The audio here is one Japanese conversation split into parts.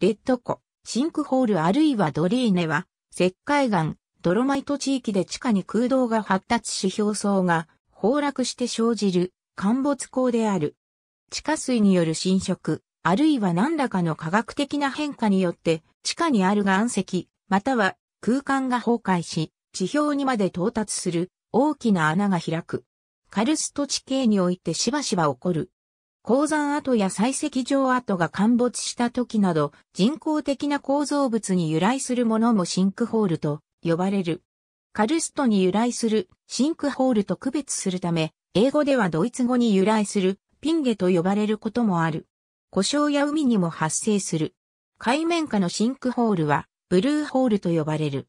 レッド湖、シンクホールあるいはドリーネは、石灰岩、ドロマイト地域で地下に空洞が発達し表層が崩落して生じる陥没孔である。地下水による侵食、あるいは何らかの科学的な変化によって地下にある岩石、または空間が崩壊し、地表にまで到達する大きな穴が開く。カルスト地形においてしばしば起こる鉱山跡や採石場跡が陥没した時など人工的な構造物に由来するものもシンクホールと呼ばれる。カルストに由来するシンクホールと区別するため、英語ではドイツ語に由来するピンゲと呼ばれることもある。故障や海にも発生する。海面下のシンクホールはブルーホールと呼ばれる。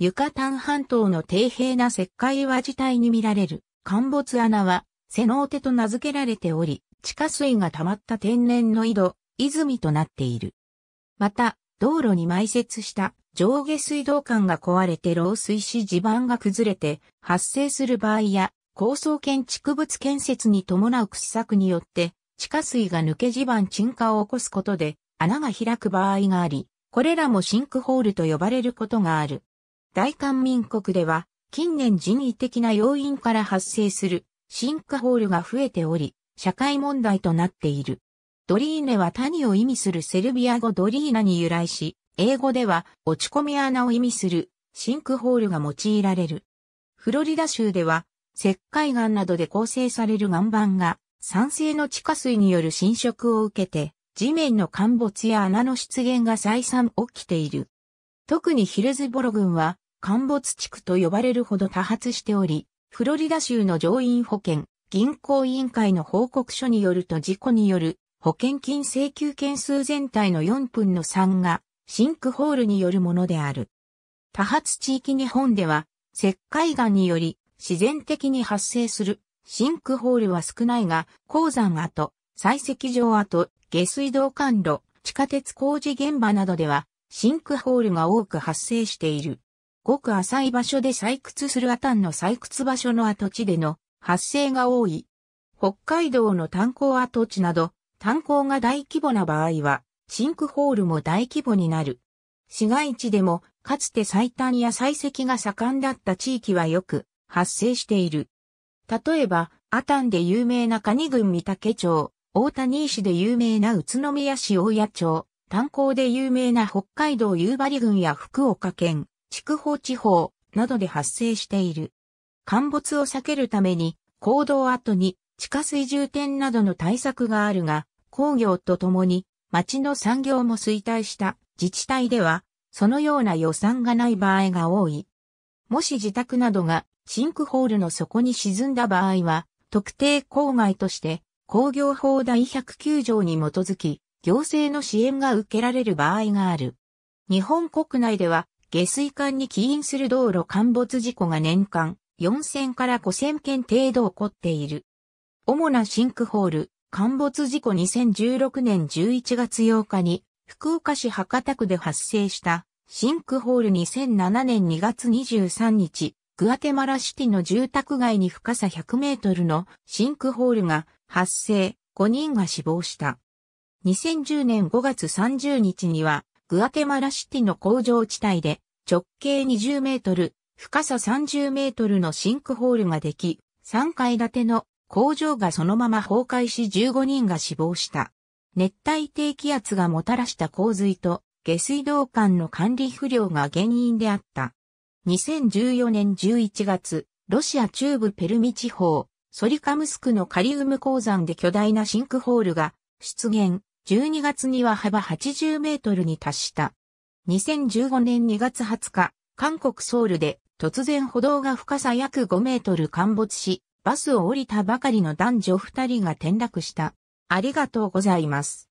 床単半島の底平な石灰岩自体に見られる陥没穴はセノーテと名付けられており、地下水が溜まった天然の井戸、泉となっている。また、道路に埋設した上下水道管が壊れて漏水し地盤が崩れて発生する場合や、高層建築物建設に伴う掘削によって、地下水が抜け地盤沈下を起こすことで、穴が開く場合があり、これらもシンクホールと呼ばれることがある。大韓民国では、近年人為的な要因から発生するシンクホールが増えており、社会問題となっている。ドリーネは谷を意味するセルビア語ドリーナに由来し、英語では落ち込み穴を意味するシンクホールが用いられる。フロリダ州では石灰岩などで構成される岩盤が酸性の地下水による浸食を受けて地面の陥没や穴の出現が再三起きている。特にヒルズボロ群は陥没地区と呼ばれるほど多発しており、フロリダ州の上院保険、銀行委員会の報告書によると事故による保険金請求件数全体の4分の3がシンクホールによるものである。多発地域日本では石灰岩により自然的に発生するシンクホールは少ないが鉱山跡、採石場跡、下水道管路、地下鉄工事現場などではシンクホールが多く発生している。ごく浅い場所で採掘するアタンの採掘場所の跡地での発生が多い。北海道の炭鉱跡地など、炭鉱が大規模な場合は、シンクホールも大規模になる。市街地でも、かつて採炭や採石が盛んだった地域はよく発生している。例えば、アタンで有名な蟹郡三竹町、大谷市で有名な宇都宮市大谷町、炭鉱で有名な北海道夕張郡や福岡県、筑豊地方などで発生している。陥没を避けるために、行動跡に地下水充填などの対策があるが、工業とともに町の産業も衰退した自治体では、そのような予算がない場合が多い。もし自宅などがシンクホールの底に沈んだ場合は、特定郊外として工業法第109条に基づき、行政の支援が受けられる場合がある。日本国内では下水管に起因する道路陥没事故が年間4000から5000件程度起こっている。主なシンクホール、陥没事故2016年11月8日に福岡市博多区で発生したシンクホール2007年2月23日、グアテマラシティの住宅街に深さ100メートルのシンクホールが発生、5人が死亡した。2010年5月30日にはグアテマラシティの工場地帯で直径20メートル、深さ30メートルのシンクホールができ、3階建ての工場がそのまま崩壊し15人が死亡した。熱帯低気圧がもたらした洪水と下水道管の管理不良が原因であった。2014年11月、ロシア中部ペルミ地方、ソリカムスクのカリウム鉱山で巨大なシンクホールが出現。12月には幅80メートルに達した。2015年2月20日、韓国ソウルで突然歩道が深さ約5メートル陥没し、バスを降りたばかりの男女2人が転落した。ありがとうございます。